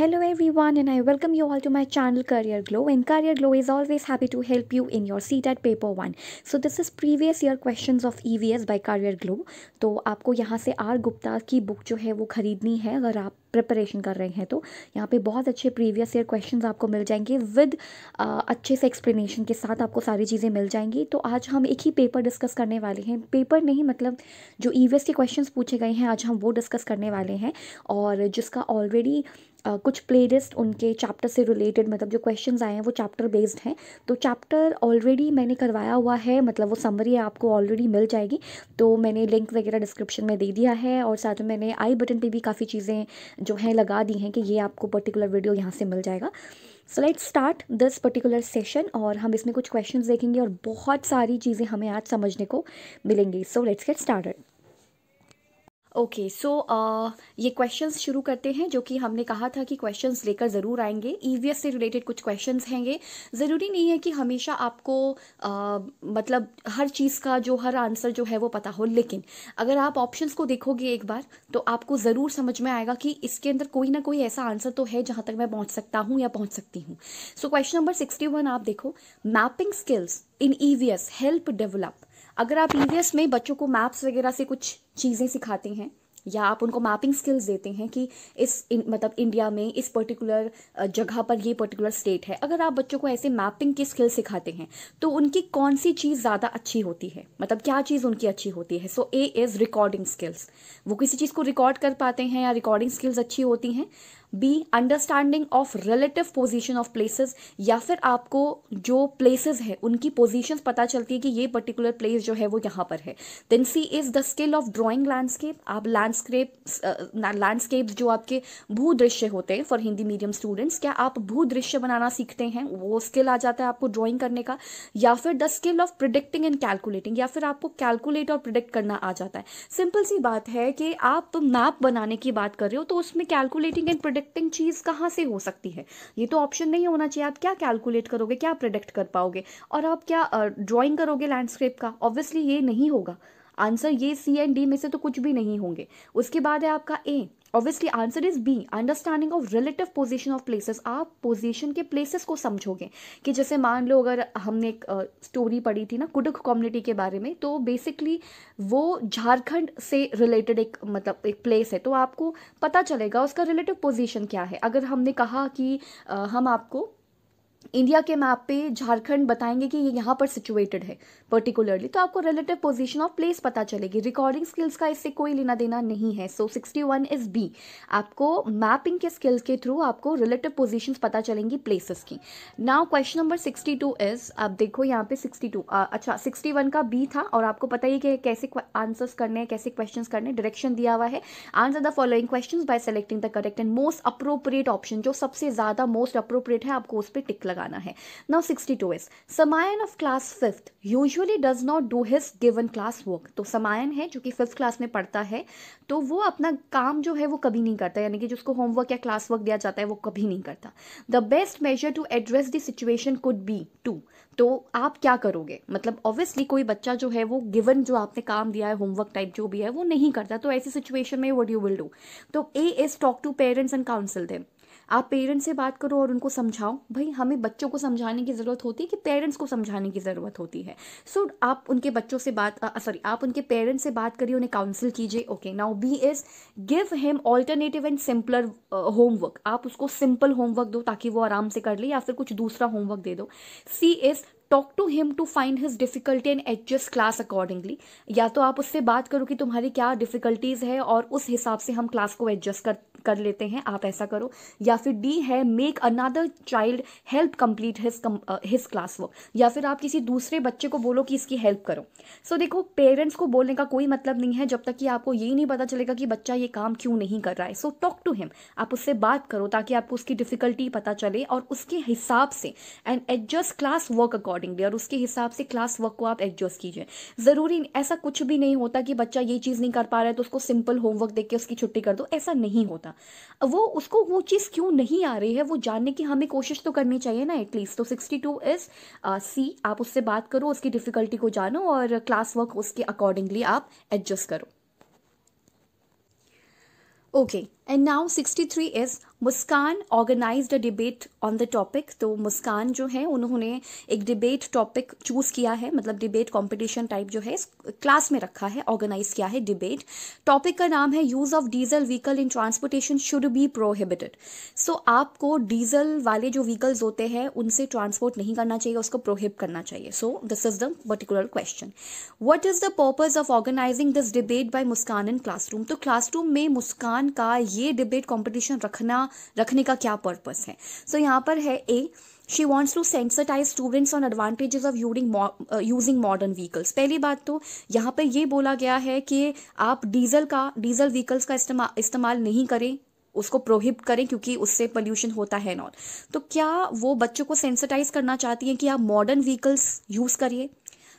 Hello everyone and I welcome you all to my channel Career Glow and Career Glow is always happy to help you in your CTET paper one so this is previous year question of E V S by Career Glow तो आपको यहाँ से are Gupta की book जो है वो खरीदनी है अगर आप प्रिपरेशन कर रहे हैं तो यहाँ पे बहुत अच्छे प्रीवियस ईयर क्वेश्चंस आपको मिल जाएंगे विद अच्छे से एक्सप्लेनेशन के साथ आपको सारी चीज़ें मिल जाएंगी तो आज हम एक ही पेपर डिस्कस करने वाले हैं पेपर नहीं मतलब जो ई के क्वेश्चंस पूछे गए हैं आज हम वो डिस्कस करने वाले हैं और जिसका ऑलरेडी Uh, कुछ प्लेलिस्ट उनके चैप्टर से रिलेटेड मतलब जो क्वेश्चंस आए हैं वो चैप्टर बेस्ड हैं तो चैप्टर ऑलरेडी मैंने करवाया हुआ है मतलब वो समरी आपको ऑलरेडी मिल जाएगी तो मैंने लिंक वगैरह डिस्क्रिप्शन में दे दिया है और साथ में मैंने आई बटन पे भी काफ़ी चीज़ें जो हैं लगा दी हैं कि ये आपको पर्टिकुलर वीडियो यहाँ से मिल जाएगा so let start this particular session और हम इसमें कुछ क्वेश्चंस देखेंगे और बहुत सारी चीज़ें हमें आज समझने को मिलेंगी so let's get started okay okay, so so, uh, ये क्वेश्चंस शुरू करते हैं जो कि हमने कहा था कि क्वेश्चंस लेकर ज़रूर आएंगे ई से रिलेटेड कुछ क्वेश्चंस हैंगे ज़रूरी नहीं है कि हमेशा आपको uh, मतलब हर चीज़ का जो हर आंसर जो है वो पता हो लेकिन अगर आप ऑप्शंस को देखोगे एक बार तो आपको ज़रूर समझ में आएगा कि इसके अंदर कोई ना कोई ऐसा आंसर तो है जहाँ तक मैं पहुँच सकता हूँ या पहुँच सकती हूँ सो क्वेश्चन नंबर सिक्सटी आप देखो mapping skills in E help develop अगर आप ईवीएस e में बच्चों को मैप्स वगैरह से कुछ चीज़ें सिखाते हैं या आप उनको मैपिंग स्किल्स देते हैं कि इस इन, मतलब इंडिया में इस पर्टिकुलर जगह पर ये पर्टिकुलर स्टेट है अगर आप बच्चों को ऐसे मैपिंग की स्किल सिखाते हैं तो उनकी कौन सी चीज़ ज़्यादा अच्छी होती है मतलब क्या चीज़ उनकी अच्छी होती है so A is recording skills वो किसी चीज़ को रिकॉर्ड कर पाते हैं या रिकॉर्डिंग स्किल्स अच्छी होती हैं B understanding of relative position of places या फिर आपको जो प्लेसेस है उनकी पोजिशन पता चलती है कि ये पर्टिकुलर प्लेस जो है वो यहाँ पर है then C is the skill of drawing landscape आप लैंडस्केप लैंडस्केप uh, जो आपके भू दृश्य होते हैं फॉर हिंदी मीडियम स्टूडेंट्स क्या आप भू दृश्य बनाना सीखते हैं वो स्किल आ जाता है आपको ड्रॉइंग करने का या फिर the skill of predicting and calculating या फिर आपको कैलकुलेट और प्रिडिक्ट करना आ जाता है सिंपल सी बात है कि आप मैप तो बनाने की बात कर रहे हो तो उसमें कैलकुलेटिंग एंड प्रिडिक्ट प्रिडिक्टिंग चीज़ कहाँ से हो सकती है ये तो ऑप्शन नहीं होना चाहिए आप क्या कैलकुलेट करोगे क्या प्रिडिक्ट कर पाओगे और आप क्या uh, करोगे लैंडस्केप का ऑब्वियसली ये नहीं होगा आंसर ये सी एंड डी में से तो कुछ भी नहीं होंगे उसके बाद है आपका A obviously answer is B understanding of relative position of places आप पोजिशन के प्लेसेस को समझोगे कि जैसे मान लो अगर हमने एक स्टोरी uh, पढ़ी थी ना कुडुक कम्युनिटी के बारे में तो बेसिकली वो झारखंड से रिलेटेड एक मतलब एक प्लेस है तो आपको पता चलेगा उसका रिलेटिव पोजिशन क्या है अगर हमने कहा कि uh, हम आपको इंडिया के मैप पे झारखंड बताएंगे कि ये यहाँ पर सिचुएटेड है पर्टिकुलरली तो आपको रिलेटिव पोजीशन ऑफ प्लेस पता चलेगी रिकॉर्डिंग स्किल्स का इससे कोई लेना देना नहीं है so sixty one is B आपको मैपिंग के स्किल्स के थ्रू आपको रिलेटिव पोजीशंस पता चलेंगी प्लेसेस की now question number sixty two is आप देखो यहाँ पे सिक्सटी टू अच्छा सिक्सटी वन का बी था और आपको पता ही कि कैसे आंसर्स करने हैं कैसे क्वेश्चन करने डायरेक्शन दिया हुआ है answer the following question by selecting the correct and most appropriate option जो सबसे ज़्यादा मोस्ट अप्रोप्रिएट है आपको उस पर टिक लगाना है now sixty two is Samayan of class fifth usually does not do his given class work तो समायन है जो कि फिफ्थ क्लास में पढ़ता है तो वो अपना काम जो है वो कभी नहीं करता यानी कि जिसको होमवर्क या क्लास वर्क दिया जाता है वो कभी नहीं करता the best measure to address the situation could be to तो आप क्या करोगे मतलब ऑब्वियसली कोई बच्चा जो है वो गिवन जो आपने काम दिया है होमवर्क टाइप जो भी है वो नहीं करता तो ऐसी सिचुएशन में वट यू विल डू तो A is talk to parents and counsel them आप पेरेंट्स से बात करो और उनको समझाओ भाई हमें बच्चों को समझाने की ज़रूरत होती है कि पेरेंट्स को समझाने की ज़रूरत होती है सो so, आप उनके बच्चों से बात सॉरी आप उनके पेरेंट्स से बात करिए उन्हें काउंसिल कीजिए okay now B is give him alternative and simpler homework आप उसको सिंपल होमवर्क दो ताकि वो आराम से कर ले या फिर कुछ दूसरा होमवर्क दे दो C is talk to him to find his difficulty and adjust class accordingly या तो आप उससे बात करो कि तुम्हारी क्या डिफिकल्टीज है और उस हिसाब से हम क्लास को एडजस्ट कर कर लेते हैं आप ऐसा करो या फिर डी है make another child help complete his his class work या फिर आप किसी दूसरे बच्चे को बोलो कि इसकी हेल्प करो सो so, देखो पेरेंट्स को बोलने का कोई मतलब नहीं है जब तक कि आपको यही नहीं पता चलेगा कि बच्चा ये काम क्यों नहीं कर रहा है सो टॉक टू हिम आप उससे बात करो ताकि आपको उसकी डिफिकल्टी पता चले और उसके हिसाब से and adjust class work according accordingly और उसके हिसाब से क्लास वर्क को आप एडजस्ट कीजिए ज़रूरी ऐसा कुछ भी नहीं होता कि बच्चा ये चीज़ नहीं कर पा रहा है तो उसको सिंपल होमवर्क देख के उसकी छुट्टी कर दो ऐसा नहीं होता वो उसको वो चीज़ क्यों नहीं आ रही है वो जानने की हमें कोशिश तो करनी चाहिए ना एटलीस्ट तो सिक्सटी टू इज़ सी आप उससे बात करो उसकी डिफ़िकल्टी को जानो और क्लास वर्क उसके अकॉर्डिंगली आप एडजस्ट करो okay okay. And now 63 is Muskan organise a debate on the topic तो मुस्कान जो है उन्होंने एक डिबेट टॉपिक चूज़ किया है मतलब डिबेट कंपटीशन टाइप जो है क्लास में रखा है ऑर्गेनाइज किया है डिबेट टॉपिक का नाम है use of diesel vehicle in transportation should be prohibited so आपको डीजल वाले जो व्हीकल्स होते हैं उनसे ट्रांसपोर्ट नहीं करना चाहिए उसको प्रोहिब करना चाहिए so this is the particular question what is the purpose of organising this debate by Muskan in classroom तो क्लासरूम में मुस्कान का ये ये डिबेट कॉम्पिटिशन रखना रखने का क्या पर्पज़ है सो so, यहाँ पर है A she wants to sensitise students on advantages of using using modern vehicles पहली बात तो यहाँ पर ये बोला गया है कि आप डीजल का डीजल व्हीकल्स का इस्तेमाल इस्तेमाल नहीं करें उसको प्रोहिब करें क्योंकि उससे पोल्यूशन होता है नॉट तो क्या वो बच्चों को सेंसिटाइज करना चाहती हैं कि आप मॉडर्न व्हीकल्स यूज़ करिए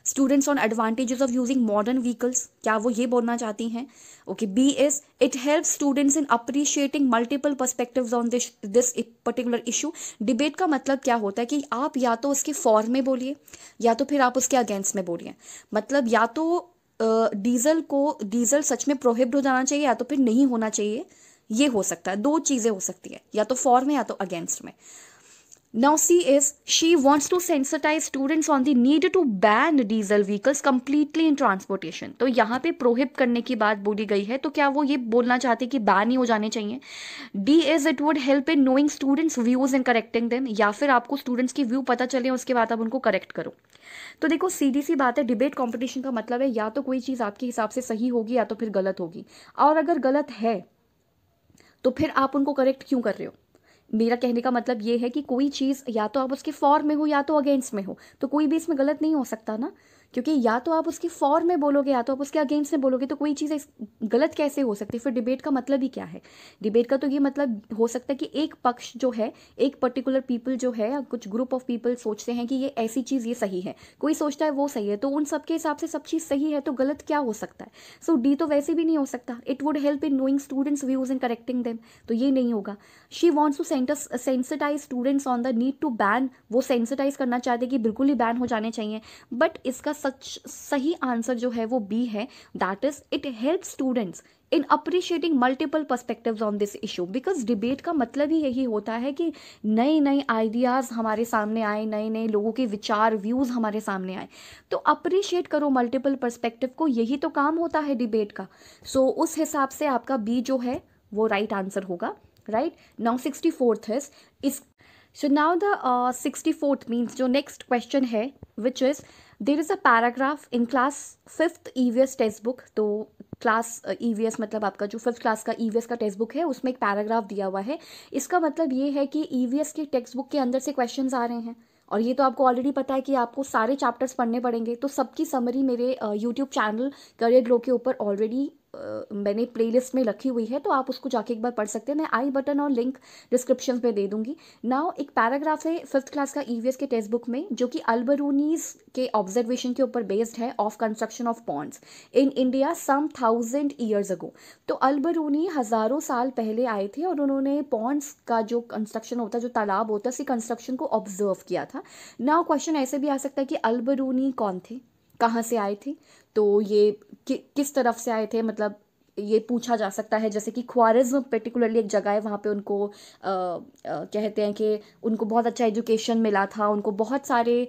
students on advantages of using modern vehicles क्या वो ये बोलना चाहती हैं okay B is it help students in appreciating multiple perspective on this this particular issue debate का मतलब क्या होता है कि आप या तो उसके फॉर में बोलिए या तो फिर आप उसके अगेंस्ट में बोलिए मतलब या तो डीजल uh, को डीजल सच में प्रोहिब्ड हो जाना चाहिए या तो फिर नहीं होना चाहिए ये हो सकता है दो चीज़ें हो सकती है या तो फॉर में या तो अगेंस्ट में Now, C is she wants to sensitize students on the need to ban diesel vehicles completely in transportation. तो यहाँ पे prohibit करने की बात बोली गई है तो क्या वो ये बोलना चाहते कि ban ही हो जाने चाहिए D is it would help in knowing students' views and correcting them. या फिर आपको students की view पता चले उसके बाद आप उनको correct करो तो देखो सीधी सी बात है डिबेट कॉम्पिटिशन का मतलब है या तो कोई चीज़ आपके हिसाब से सही होगी या तो फिर गलत होगी और अगर गलत है तो फिर आप उनको करेक्ट क्यों कर रहे हो मेरा कहने का मतलब ये है कि कोई चीज़ या तो आप उसके फॉर में हो या तो अगेंस्ट में हो तो कोई भी इसमें गलत नहीं हो सकता ना क्योंकि या तो आप उसके फॉर में बोलोगे या तो आप उसके अगेंस्ट में बोलोगे तो कोई चीज़ गलत कैसे हो सकती है फिर डिबेट का मतलब ही क्या है डिबेट का तो ये मतलब हो सकता है कि एक पक्ष जो है एक पर्टिकुलर पीपल जो है या कुछ ग्रुप ऑफ पीपल सोचते हैं कि ये ऐसी चीज़ ये सही है कोई सोचता है वो सही है तो उन सबके हिसाब से सब चीज़ सही है तो गलत क्या हो सकता है सो so, डी तो वैसे भी नहीं हो सकता it would help in knowing students views in correcting them तो ये नहीं होगा she wants to center sensitise students on the need to ban वो सेंसिटाइज करना चाहते कि बिल्कुल ही बैन हो जाने चाहिए बट इसका सच सही आंसर जो है वो बी है that is it help students in appreciating multiple perspective on this issue because debate का मतलब ही यही होता है कि नए नए आइडियाज़ हमारे सामने आए नए नए लोगों के विचार व्यूज़ हमारे सामने आए तो अप्रिशिएट करो मल्टीपल परस्पेक्टिव को यही तो काम होता है डिबेट का सो so, उस हिसाब से आपका बी जो है वो राइट right आंसर होगा right now sixty fourth is इस so now the sixty fourth means जो नेक्स्ट क्वेश्चन है which is there is a paragraph in class fifth E V S text book तो class E V S मतलब आपका जो fifth class का E V S का text book है उसमें एक पैराग्राफ दिया हुआ है इसका मतलब ये है कि ई वी एस के टेक्स्ट बुक के अंदर से क्वेश्चन आ रहे हैं और ये तो आपको ऑलरेडी पता है कि आपको सारे चैप्टर्स पढ़ने पड़ेंगे तो सबकी समरी मेरे यूट्यूब चैनल करियर ग्रो के ऊपर ऑलरेडी मैंने प्लेलिस्ट में रखी हुई है तो आप उसको जाके एक बार पढ़ सकते हैं मैं आई बटन और लिंक डिस्क्रिप्शन में दे दूंगी नाउ एक पैराग्राफ है फिफ्थ क्लास का ईवीएस e के टेक्स्ट बुक में जो कि अल्बरूनीज के ऑब्जर्वेशन के ऊपर बेस्ड है of construction of ponds in India some thousand years ago तो अल्बरूनी हज़ारों साल पहले आए थे और उन्होंने पॉन्ड्स का जो कंस्ट्रक्शन होता है जो तालाब होता है उसी कंस्ट्रक्शन को ऑब्जर्व किया था नाउ क्वेश्चन ऐसे भी आ सकता है कि अल्बरूनी कौन थे कहाँ से आई थी तो ये कि, किस तरफ से आए थे मतलब ये पूछा जा सकता है जैसे कि ख्वारिज्म पर्टिकुलरली एक जगह है वहाँ पे उनको आ, आ, कहते हैं कि उनको बहुत अच्छा एजुकेशन मिला था उनको बहुत सारे आ,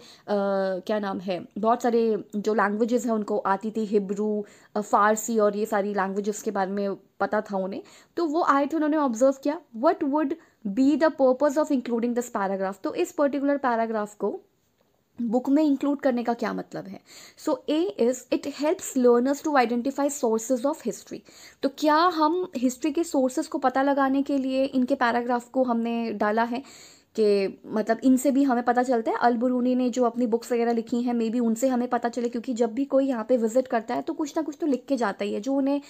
क्या नाम है बहुत सारे जो लैंग्वेजेस हैं उनको आती थी हिब्रू फ़ारसी और ये सारी लैंग्वेजेस के बारे में पता था उन्हें तो वो आए थे उन्होंने ऑब्जर्व किया what would be the purpose of including this paragraph तो इस पर्टिकुलर पैराग्राफ को बुक में इंक्लूड करने का क्या मतलब है so A is it helps learners to identify sources of history तो क्या हम हिस्ट्री के सोर्सेज को पता लगाने के लिए इनके पैराग्राफ को हमने डाला है कि मतलब इनसे भी हमें पता चलता है अलबरूनी ने जो अपनी बुक्स वगैरह लिखी हैं मे बी उनसे हमें पता चले क्योंकि जब भी कोई यहाँ पे विज़िट करता है तो कुछ ना कुछ तो लिख के जाता ही है जो उन्हें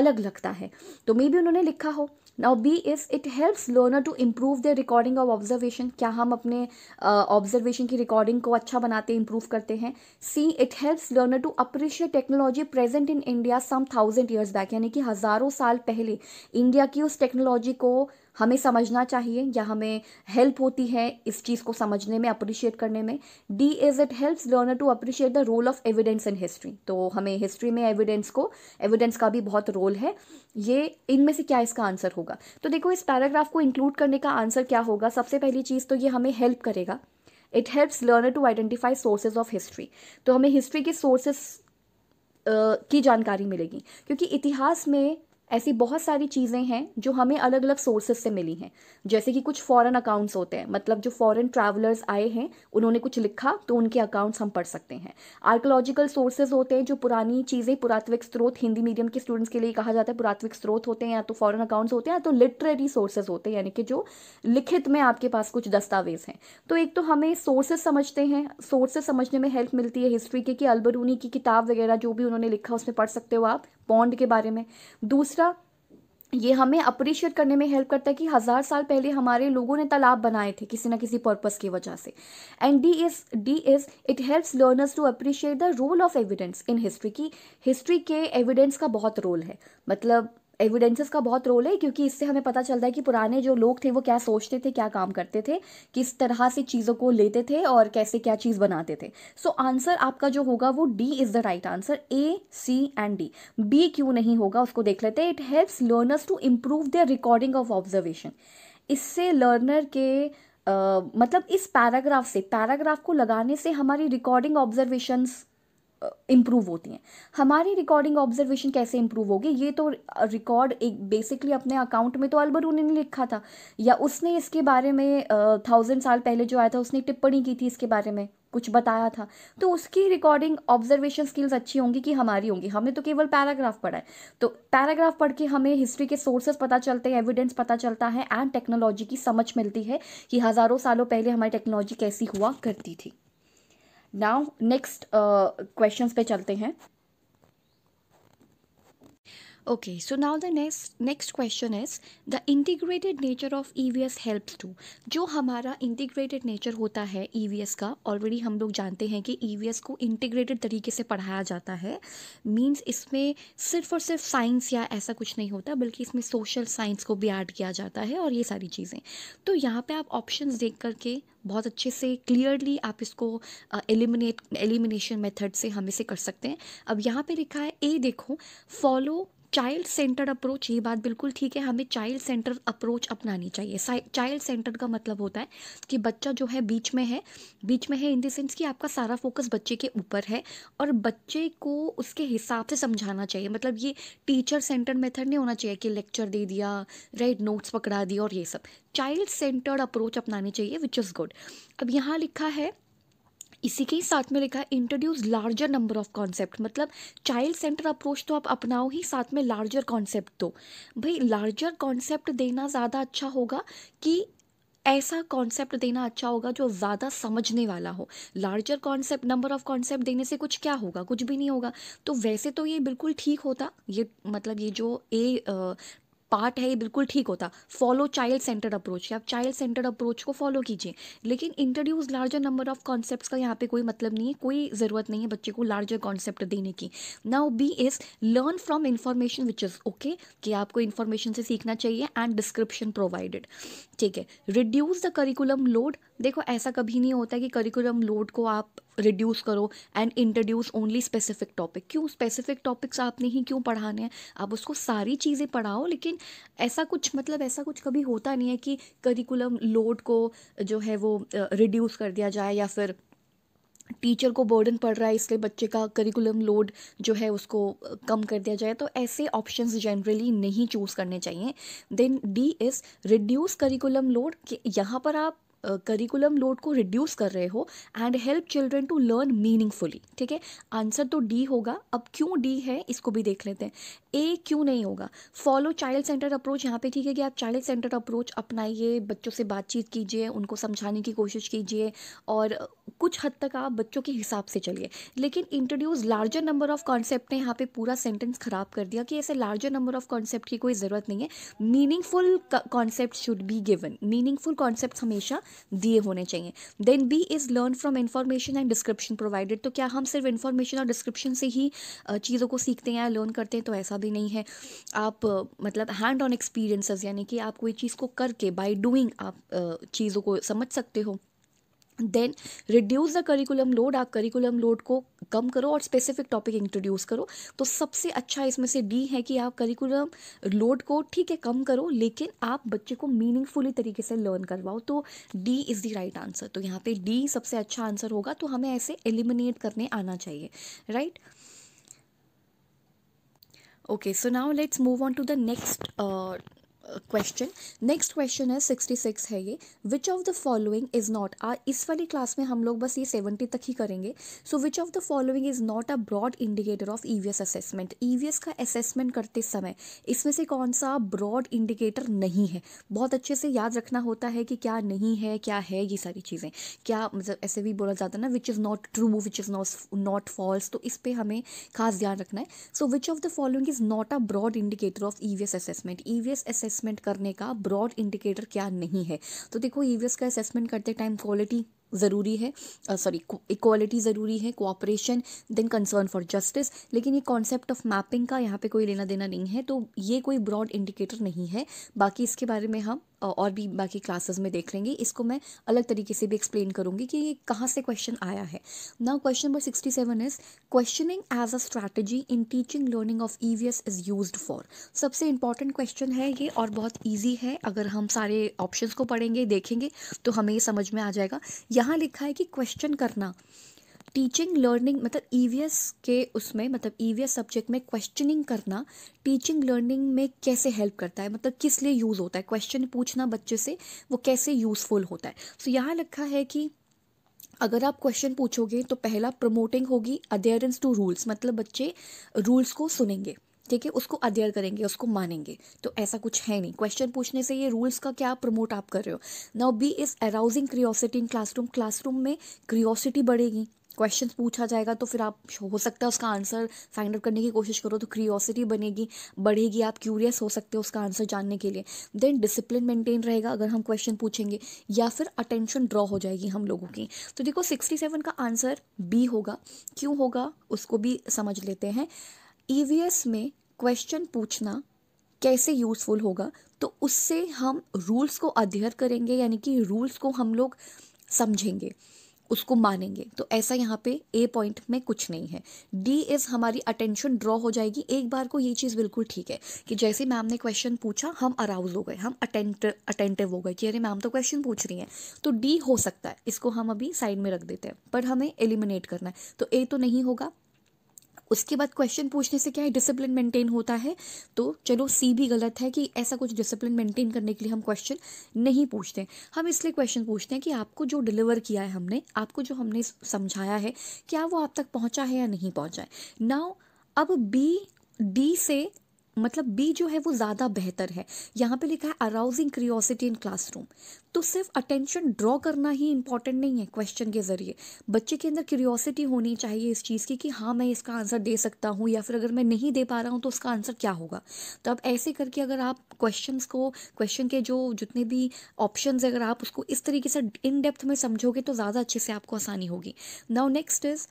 अलग लगता है तो मे बी उन्होंने लिखा हो now B is it helps learner to improve the recording of observation क्या हम अपने ऑब्जर्वेशन uh, की रिकॉर्डिंग को अच्छा बनाते इम्प्रूव करते हैं C it helps learner to appreciate technology present in India some thousand years back यानी कि हज़ारों साल पहले इंडिया की उस टेक्नोलॉजी को हमें समझना चाहिए या हमें हेल्प होती है इस चीज़ को समझने में अप्रिशिएट करने में D is it helps learner to appreciate the role of evidence in history तो हमें हिस्ट्री में एविडेंस को एविडेंस का भी बहुत रोल है ये इनमें से क्या इसका आंसर होगा तो देखो इस पैराग्राफ को इंक्लूड करने का आंसर क्या होगा सबसे पहली चीज़ तो ये हमें हेल्प करेगा it helps learner to identify sources of history तो हमें हिस्ट्री के सोर्सेज की जानकारी मिलेगी क्योंकि इतिहास में ऐसी बहुत सारी चीज़ें हैं जो हमें अलग अलग सोर्सेज से मिली हैं जैसे कि कुछ फॉरेन अकाउंट्स होते हैं मतलब जो फॉरेन ट्रैवलर्स आए हैं उन्होंने कुछ लिखा तो उनके अकाउंट्स हम पढ़ सकते हैं आर्कोलॉजिकल सोर्सेज होते हैं जो पुरानी चीज़ें पुरात्विक स्रोत हिंदी मीडियम के स्टूडेंट्स के लिए कहा जाता है पुरात्विक स्रोत होते हैं या तो फॉरन अकाउंट्स होते हैं या तो लिटरेरी सोर्सेज होते हैं यानी कि जो लिखित में आपके पास कुछ दस्तावेज हैं तो एक तो हमें सोर्सेज समझते हैं सोर्सेज समझने में हेल्प मिलती है हिस्ट्री के कि अलबरूनी की किताब वगैरह जो भी उन्होंने लिखा उसमें पढ़ सकते हो आप बॉन्ड के बारे में दूसरा ये हमें अप्रिशिएट करने में हेल्प करता है कि हज़ार साल पहले हमारे लोगों ने तालाब बनाए थे किसी ना किसी पर्पस की वजह से and D is D is it helps learners to appreciate the role of evidence in history की हिस्ट्री के एविडेंस का बहुत रोल है मतलब एविडेंसेस का बहुत रोल है क्योंकि इससे हमें पता चलता है कि पुराने जो लोग थे वो क्या सोचते थे क्या काम करते थे किस तरह से चीज़ों को लेते थे और कैसे क्या चीज़ बनाते थे सो so, आंसर आपका जो होगा वो D is the right answer A C and D B क्यों नहीं होगा उसको देख लेते हैं it helps learners to improve their recording of observation इससे लर्नर के Uh, मतलब इस पैराग्राफ से पैराग्राफ को लगाने से हमारी रिकॉर्डिंग ऑब्जर्वेशंस इम्प्रूव होती हैं हमारी रिकॉर्डिंग ऑब्जर्वेशन कैसे इम्प्रूव होगी ये तो रिकॉर्ड एक बेसिकली अपने अकाउंट में तो अलबरू ने लिखा था या उसने इसके बारे में थाउजेंड साल पहले जो आया था उसने टिप्पणी की थी इसके बारे में कुछ बताया था तो उसकी रिकॉर्डिंग ऑब्जर्वेशन स्किल्स अच्छी होंगी कि हमारी होंगी हमने तो केवल पैराग्राफ पढ़ा है तो पैराग्राफ पढ़ के हमें हिस्ट्री के सोर्सेज पता चलते हैं एविडेंस पता चलता है एंड टेक्नोलॉजी की समझ मिलती है कि हज़ारों सालों पहले हमारी टेक्नोलॉजी कैसी हुआ करती थी नाउ नेक्स्ट क्वेश्चंस पे चलते हैं Okay, so now the next next question is the integrated nature of E V S helps to जो हमारा इंटीग्रेटेड नेचर होता है ई वी एस का ऑलरेडी हम लोग जानते हैं कि ई वी एस को इंटीग्रेटेड तरीके से पढ़ाया जाता है मीन्स इसमें सिर्फ और सिर्फ साइंस या ऐसा कुछ नहीं होता बल्कि इसमें सोशल साइंस को भी ऐड किया जाता है और ये सारी चीज़ें तो यहाँ आप देख बहुत अच्छे से क्लियरली आप इसको एलिमिनेट एलिमिनेशन मेथड से हम इसे कर सकते हैं अब यहाँ पे लिखा है ए देखो फॉलो चाइल्ड सेंटर्ड अप्रोच ये बात बिल्कुल ठीक है हमें चाइल्ड सेंटर्ड अप्रोच अपनानी चाहिए चाइल्ड सेंटर्ड का मतलब होता है कि बच्चा जो है बीच में है बीच में है इन देंस सेंस कि आपका सारा फोकस बच्चे के ऊपर है और बच्चे को उसके हिसाब से समझाना चाहिए मतलब ये टीचर सेंटर्ड मेथड नहीं होना चाहिए कि लेक्चर दे दिया राइट नोट्स पकड़ा दिया और ये सब चाइल्ड सेंटर्ड अप्रोच अपनानी चाहिए विच इज़ गुड अब यहाँ लिखा है इसी के ही साथ में लिखा है introduce larger number of concept मतलब चाइल्ड सेंटर अप्रोच तो आप अपनाओ ही साथ में लार्जर कॉन्सेप्ट दो भाई लार्जर कॉन्सेप्ट देना ज़्यादा अच्छा होगा कि ऐसा कॉन्सेप्ट देना अच्छा होगा जो ज़्यादा समझने वाला हो larger concept number of concept देने से कुछ क्या होगा कुछ भी नहीं होगा तो वैसे तो ये बिल्कुल ठीक होता ये मतलब ये जो ए पार्ट है ये बिल्कुल ठीक होता फॉलो चाइल्ड सेंटर्ड अप्रोच आप चाइल्ड सेंटर्ड अप्रोच को फॉलो कीजिए लेकिन introduce larger number of concept का यहाँ पे कोई मतलब नहीं है कोई ज़रूरत नहीं है बच्चे को लार्जर कॉन्सेप्ट देने की now B is learn from information which is okay कि आपको इन्फॉर्मेशन से सीखना चाहिए एंड डिस्क्रिप्शन प्रोवाइडेड ठीक है रिड्यूस द करिकुलम लोड देखो ऐसा कभी नहीं होता कि करिकुलम लोड को आप रिड्यूस करो and introduce only specific topic क्यों स्पेसिफिक टॉपिक्स आपने ही क्यों पढ़ाने हैं आप उसको सारी चीज़ें पढ़ाओ लेकिन ऐसा कुछ मतलब ऐसा कुछ कभी होता नहीं है कि करिकुलम लोड को जो है वो रिड्यूस कर दिया जाए या फिर टीचर को बर्डन पड़ रहा है इसलिए बच्चे का करिकुलम लोड जो है उसको कम कर दिया जाए तो ऐसे ऑप्शंस जनरली नहीं चूज़ करने चाहिए then D is reduce curriculum load यहाँ पर आप करिकुलम लोड को रिड्यूस कर रहे हो and help children to learn meaningfully ठीक है आंसर तो डी होगा अब क्यों डी है इसको भी देख लेते हैं ए क्यों नहीं होगा फॉलो चाइल्ड सेंटर अप्रोच यहाँ पे ठीक है कि आप चाइल्ड सेंटर अप्रोच अपनाइए बच्चों से बातचीत कीजिए उनको समझाने की कोशिश कीजिए और कुछ हद तक आप बच्चों के हिसाब से चलिए लेकिन introduce larger number of concept ने यहाँ पे पूरा सेंटेंस ख़राब कर दिया कि ऐसे लार्जर नंबर ऑफ कॉन्सेप्ट की कोई ज़रूरत नहीं है meaningful concept should be given meaningful concept हमेशा दिए होने चाहिए then B is learn from information and description provided तो क्या हम सिर्फ इन्फॉर्मेशन और डिस्क्रिप्शन से ही चीज़ों को सीखते हैं या लर्न करते हैं तो ऐसा भी नहीं है आप मतलब हैंड ऑन एक्सपीरियंसेस यानी कि आप कोई चीज़ को करके बाई डूइंग आप चीज़ों को समझ सकते हो then reduce the curriculum load आप करिकुलम लोड को कम करो और स्पेसिफिक टॉपिक इंट्रोड्यूस करो तो सबसे अच्छा इसमें से डी है कि आप करिकुलम लोड को ठीक है कम करो लेकिन आप बच्चे को मीनिंगफुली तरीके से लर्न करवाओ तो D is the right answer तो यहाँ पे डी सबसे अच्छा आंसर होगा तो हमें ऐसे एलिमिनेट करने आना चाहिए right okay so now let's move on to the next question next question है सिक्सटी सिक्स है ये which of the following is not a इस वाली क्लास में हम लोग बस ये सेवेंटी तक ही करेंगे so which of the following is not a broad indicator of E V S assessment E V S का असेसमेंट करते समय इसमें से कौन सा ब्रॉड इंडिकेटर नहीं है बहुत अच्छे से याद रखना होता है कि क्या नहीं है क्या है ये सारी चीज़ें क्या मतलब ऐसे भी बोला जाता है ना which is not true which is not not false तो इस पर हमें खास ध्यान रखना है so which of the following is not a broad indicator of E V S assessment E V S assess assessment करने का ब्रॉड इंडिकेटर क्या नहीं है तो देखो ईवीएस e का असेसमेंट करते टाइम क्वालिटी ज़रूरी है सॉरी इक्वालिटी ज़रूरी है cooperation then concern for justice लेकिन ये कॉन्सेप्ट ऑफ मैपिंग का यहाँ पे कोई लेना देना नहीं है तो ये कोई ब्रॉड इंडिकेटर नहीं है बाकी इसके बारे में हम और भी बाकी क्लासेस में देख लेंगे इसको मैं अलग तरीके से भी एक्सप्लेन करूँगी कि ये कहाँ से क्वेश्चन आया है now question number sixty seven is questioning as a strategy in teaching learning of E V S is use for सबसे इंपॉर्टेंट क्वेश्चन है ये और बहुत ईजी है अगर हम सारे ऑप्शन को पढ़ेंगे देखेंगे तो हमें ये समझ में आ जाएगा यहाँ लिखा है कि क्वेश्चन करना टीचिंग लर्निंग मतलब ई के उसमें मतलब ई सब्जेक्ट में क्वेश्चनिंग करना टीचिंग लर्निंग में कैसे हेल्प करता है मतलब किस लिए यूज़ होता है क्वेश्चन पूछना बच्चे से वो कैसे यूज़फुल होता है सो so, यहाँ लिखा है कि अगर आप क्वेश्चन पूछोगे तो पहला प्रमोटिंग होगी अदेयरेंस टू रूल्स मतलब बच्चे रूल्स को सुनेंगे ठीक है उसको अदेयर करेंगे उसको मानेंगे तो ऐसा कुछ है नहीं क्वेश्चन पूछने से ये रूल्स का क्या प्रमोट आप कर रहे हो now B is arousing curiosity in classroom classroom में क्रियोसिटी बढ़ेगी क्वेश्चन पूछा जाएगा तो फिर आप हो सकता है उसका आंसर फाइंड आउट करने की कोशिश करो तो क्यूरियोसिटी बनेगी बढ़ेगी आप क्यूरियस हो सकते हो उसका आंसर जानने के लिए देन डिसिप्लिन मेंटेन रहेगा अगर हम क्वेश्चन पूछेंगे या फिर अटेंशन ड्रॉ हो जाएगी हम लोगों की तो देखो सिक्सटी सेवन का आंसर बी होगा क्यों होगा उसको भी समझ लेते हैं ई e में क्वेश्चन पूछना कैसे यूज़फुल होगा तो उससे हम रूल्स को अध्ययन करेंगे यानी कि रूल्स को हम लोग समझेंगे उसको मानेंगे तो ऐसा यहाँ पे ए पॉइंट में कुछ नहीं है डी इज़ हमारी अटेंशन ड्रॉ हो जाएगी एक बार को ये चीज़ बिल्कुल ठीक है कि जैसे मैम ने क्वेश्चन पूछा हम अराउज हो गए हम अटेंट अटेंटिव हो गए कि अरे मैम तो क्वेश्चन पूछ रही हैं तो डी हो सकता है इसको हम अभी साइड में रख देते हैं पर हमें एलिमिनेट करना है तो ए तो नहीं होगा उसके बाद क्वेश्चन पूछने से क्या है डिसिप्लिन मेंटेन होता है तो चलो सी भी गलत है कि ऐसा कुछ डिसिप्लिन मेंटेन करने के लिए हम क्वेश्चन नहीं पूछते हम इसलिए क्वेश्चन पूछते हैं कि आपको जो डिलीवर किया है हमने आपको जो हमने समझाया है क्या वो आप तक पहुँचा है या नहीं पहुँचा है नाउ अब बी डी से मतलब बी जो है वो ज़्यादा बेहतर है यहाँ पे लिखा है अराउजिंग क्रियोसिटी इन क्लासरूम तो सिर्फ अटेंशन ड्रॉ करना ही इम्पॉर्टेंट नहीं है क्वेश्चन के ज़रिए बच्चे के अंदर क्यूरियोसिटी होनी चाहिए इस चीज़ की कि हाँ मैं इसका आंसर दे सकता हूँ या फिर अगर मैं नहीं दे पा रहा हूँ तो उसका आंसर क्या होगा तो अब ऐसे करके अगर आप क्वेश्चन को क्वेश्चन के जो जितने भी ऑप्शन अगर आप उसको इस तरीके से इन डेप्थ में समझोगे तो ज़्यादा अच्छे से आपको आसानी होगी नाउ नेक्स्ट इज़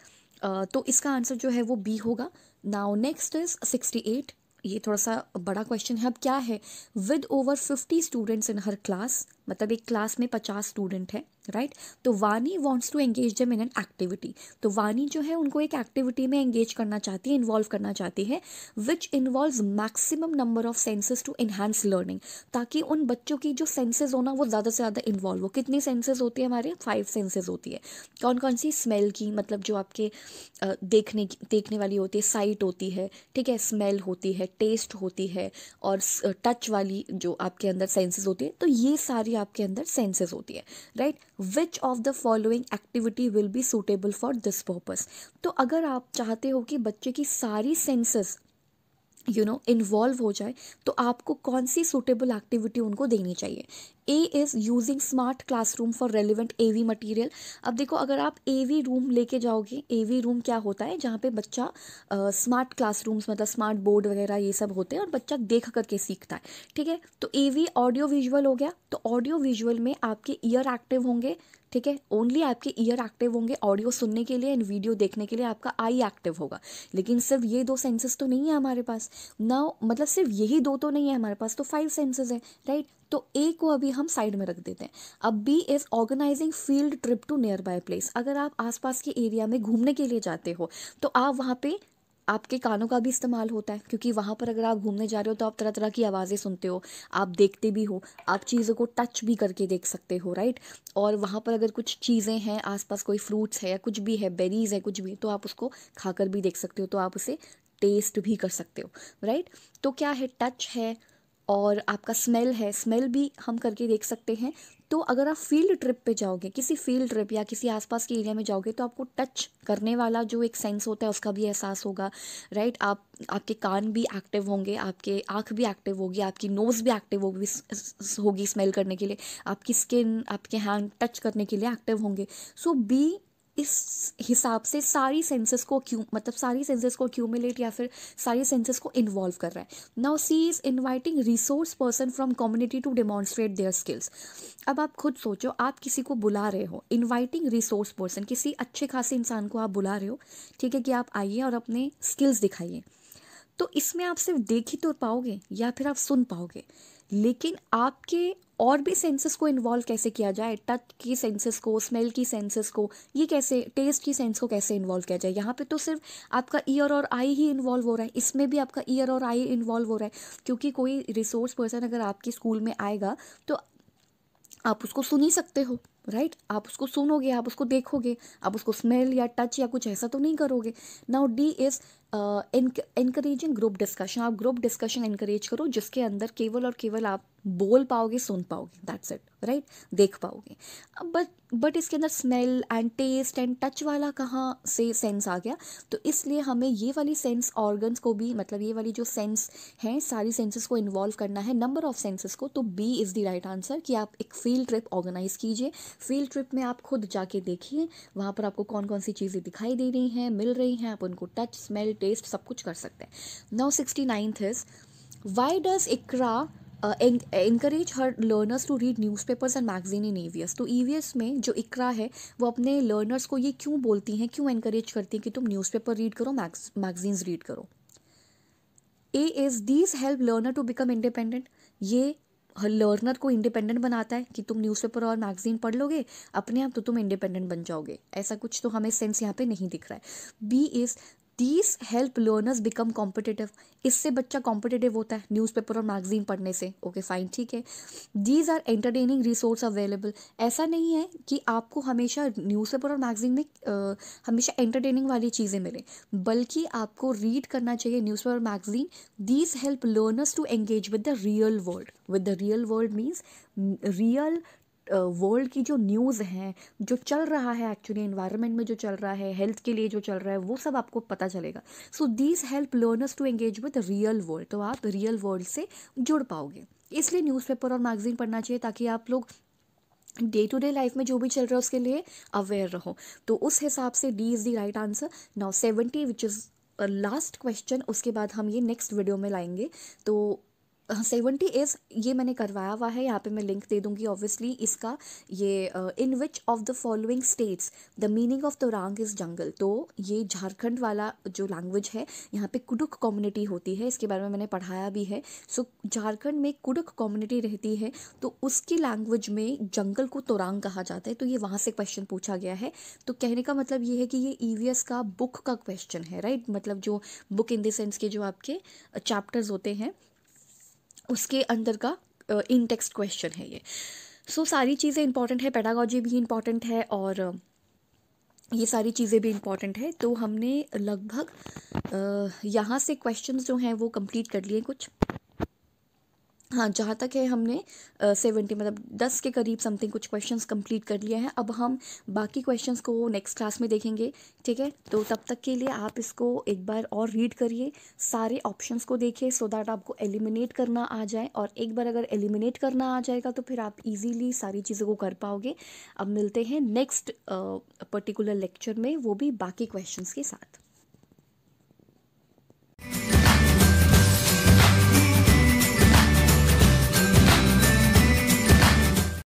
तो इसका आंसर जो है वो बी होगा now next is sixty eight ये थोड़ा सा बड़ा क्वेश्चन है अब क्या है with over fifty students in her class मतलब एक क्लास में पचास स्टूडेंट हैं राइट तो Vani wants to engage them in an activity तो वानी जो है उनको एक एक्टिविटी में एंगेज करना चाहती है इन्वॉल्व करना चाहती है which involve maximum number of senses to enhance learning ताकि उन बच्चों की जो हो होना वो ज़्यादा से ज़्यादा इन्वॉल्व हो कितनी सेंसेज होती है हमारे फाइव सेंसेस होती है कौन कौन सी स्मेल की मतलब जो आपके देखने देखने वाली होती है साइट होती है ठीक है स्मेल होती है टेस्ट होती है और टच वाली जो आपके अंदर सेंसेस होती है तो ये सारी भी आपके अंदर सेंसेस होती है right which of the following activity will be suitable for this purpose तो अगर आप चाहते हो कि बच्चे की सारी सेंसेस यू नो इन्वॉल्व हो जाए तो आपको कौन सी सूटेबल एक्टिविटी उनको देनी चाहिए A is using smart classroom for relevant A V material अब देखो अगर आप ए वी रूम लेके जाओगे ए वी रूम क्या होता है जहाँ पे बच्चा स्मार्ट क्लासरूम्स मतलब स्मार्ट बोर्ड वगैरह ये सब होते हैं और बच्चा देख करके सीखता है ठीक है तो ए वी ऑडियो विजुअल हो गया तो ऑडियो विजुअल में आपके ईयर एक्टिव होंगे ठीक है ओनली आपके ईयर एक्टिव होंगे ऑडियो सुनने के लिए एंड वीडियो देखने के लिए आपका आई एक्टिव होगा लेकिन सिर्फ ये दो सेंसेस तो नहीं है हमारे पास ना मतलब सिर्फ यही दो तो नहीं है हमारे पास तो फाइव सेंसेस है राइट तो ए को अभी हम साइड में रख देते हैं अब B is organising field trip to nearby place अगर आप आसपास के एरिया में घूमने के लिए जाते हो तो आप वहाँ पे आपके कानों का भी इस्तेमाल होता है क्योंकि वहाँ पर अगर आप घूमने जा रहे हो तो आप तरह तरह की आवाज़ें सुनते हो आप देखते भी हो आप चीज़ों को टच भी करके देख सकते हो राइट और वहाँ पर अगर कुछ चीज़ें हैं आसपास कोई फ्रूट्स है या कुछ भी है बेरीज़ है कुछ भी तो आप उसको खाकर भी देख सकते हो तो आप उसे टेस्ट भी कर सकते हो राइट तो क्या है टच है और आपका स्मेल है स्मेल भी हम करके देख सकते हैं तो अगर आप फील्ड ट्रिप पे जाओगे किसी फील्ड ट्रिप या किसी आसपास के एरिया में जाओगे तो आपको टच करने वाला जो एक सेंस होता है उसका भी एहसास होगा राइट आप आपके कान भी एक्टिव होंगे आपके आँख भी एक्टिव होगी आपकी नोज़ भी एक्टिव होगी होगी स्मेल करने के लिए आपकी स्किन आपके हैंड टच करने के लिए एक्टिव होंगे सो बी इस हिसाब से सारी सेंसेस को क्यू मतलब सारी सेंसेस को क्यूमुलेट या फिर सारी सेंसेस को इन्वॉल्व कर रहा है now C is inviting resource person from community to demonstrate their skills अब आप खुद सोचो आप किसी को बुला रहे हो इन्वाइटिंग रिसोर्स पर्सन किसी अच्छे खासे इंसान को आप बुला रहे हो ठीक है कि आप आइए और अपने स्किल्स दिखाइए तो इसमें आप सिर्फ देख ही तो पाओगे या फिर आप सुन पाओगे लेकिन आपके और भी सेंसेस को इन्वॉल्व कैसे किया जाए टच की सेंसेस को स्मेल की सेंसेस को ये कैसे टेस्ट की सेंस को कैसे इन्वॉल्व किया जाए यहाँ पे तो सिर्फ आपका ईयर और आई ही इन्वॉल्व हो रहा है इसमें भी आपका ईयर और आई इन्वॉल्व हो रहा है क्योंकि कोई रिसोर्स पर्सन अगर आपके स्कूल में आएगा तो आप उसको सुन ही सकते हो राइट right? आप उसको सुनोगे आप उसको देखोगे आप उसको स्मेल या टच या कुछ ऐसा तो नहीं करोगे now D is encouraging group discussion आप ग्रुप डिस्कशन इंकरेज करो जिसके अंदर केवल और केवल आप बोल पाओगे सुन पाओगे दैट्स इट राइट देख पाओगे बट बट इसके अंदर smell and taste and touch वाला कहाँ से सेंस आ गया तो इसलिए हमें ये वाली सेंस ऑर्गन्स को भी मतलब ये वाली जो सेंस हैं सारी सेंसेस को इन्वॉल्व करना है नंबर ऑफ सेंसेस को तो B is the right answer कि आप एक फील्ड ट्रिप ऑर्गेनाइज़ कीजिए फील्ड ट्रिप में आप खुद जाके देखिए वहाँ पर आपको कौन कौन सी चीज़ें दिखाई दे रही हैं मिल रही हैं आप उनको टच स्मेल टेस्ट सब कुछ कर सकते हैं now sixty ninth is why does इकरा encourage her learners to read newspapers and magazine in EVS तो ईवीएस e में जो इकरा है वो अपने लर्नर्स को ये क्यों बोलती हैं क्यों इंकरेज करती हैं कि तुम न्यूज़पेपर रीड करो मैगजीन्स रीड करो A is these help learner to become independent ये हर लर्नर को इंडिपेंडेंट बनाता है कि तुम न्यूज़पेपर और मैगजीन पढ़ लोगे अपने आप तो तुम इंडिपेंडेंट बन जाओगे ऐसा कुछ तो हमें सेंस यहाँ पे नहीं दिख रहा है B is these help learners become competitive इससे बच्चा कॉम्पिटेटिव होता है न्यूज़पेपर और मैगजीन पढ़ने से ओके फाइन ठीक है these are entertaining resource available ऐसा नहीं है कि आपको हमेशा न्यूज़पेपर और मैगजीन में आ, हमेशा एंटरटेनिंग वाली चीज़ें मिलें बल्कि आपको रीड करना चाहिए न्यूज़पेपर और magazine these help learners to engage with the real world with the real world means real world की जो न्यूज़ हैं जो चल रहा है एक्चुअली एनवायरनमेंट में जो चल रहा है हेल्थ के लिए जो चल रहा है वो सब आपको पता चलेगा so these help learners to engage with real world तो आप रियल वर्ल्ड से जुड़ पाओगे इसलिए न्यूज़पेपर और मैगजीन पढ़ना चाहिए ताकि आप लोग डे टू डे लाइफ में जो भी चल रहा है उसके लिए अवेयर रहो तो उस हिसाब से D is the right answer now seventy which is last question उसके बाद हम ये नेक्स्ट वीडियो में लाएंगे तो सेवेंटी इज़ ये मैंने करवाया हुआ है यहाँ पे मैं लिंक दे दूँगी ऑब्वियसली इसका ये in which of the following states the meaning of Torang is jungle तो ये झारखंड वाला जो लैंग्वेज है यहाँ पे कुडुक कम्युनिटी होती है इसके बारे में मैंने पढ़ाया भी है सो so, झारखंड में कुडुक कम्युनिटी रहती है तो उसकी लैंग्वेज में जंगल को तोरांग कहा जाता है तो ये वहाँ से क्वेश्चन पूछा गया है तो कहने का मतलब ये है कि ये ई e का बुक का क्वेश्चन है राइट मतलब जो बुक इन देंस के जो आपके चैप्टर्स होते हैं उसके अंदर का इन टेक्स्ट क्वेश्चन है ये सो so, सारी चीज़ें इंपॉर्टेंट है पैडागॉजी भी इंपॉर्टेंट है और ये सारी चीज़ें भी इंपॉर्टेंट है तो हमने लगभग यहाँ से क्वेश्चंस जो हैं वो कंप्लीट कर लिए कुछ हाँ जहाँ तक है हमने सेवेंटी मतलब दस के करीब समथिंग कुछ क्वेश्चंस कंप्लीट कर लिए हैं अब हम बाकी क्वेश्चंस को नेक्स्ट क्लास में देखेंगे ठीक है तो तब तक के लिए आप इसको एक बार और रीड करिए सारे ऑप्शंस को देखिए सो दैट आपको एलिमिनेट करना आ जाए और एक बार अगर एलिमिनेट करना आ जाएगा तो फिर आप इजीली सारी चीज़ों को कर पाओगे अब मिलते हैं नेक्स्ट पर्टिकुलर लेक्चर में वो भी बाकी क्वेश्चन के साथ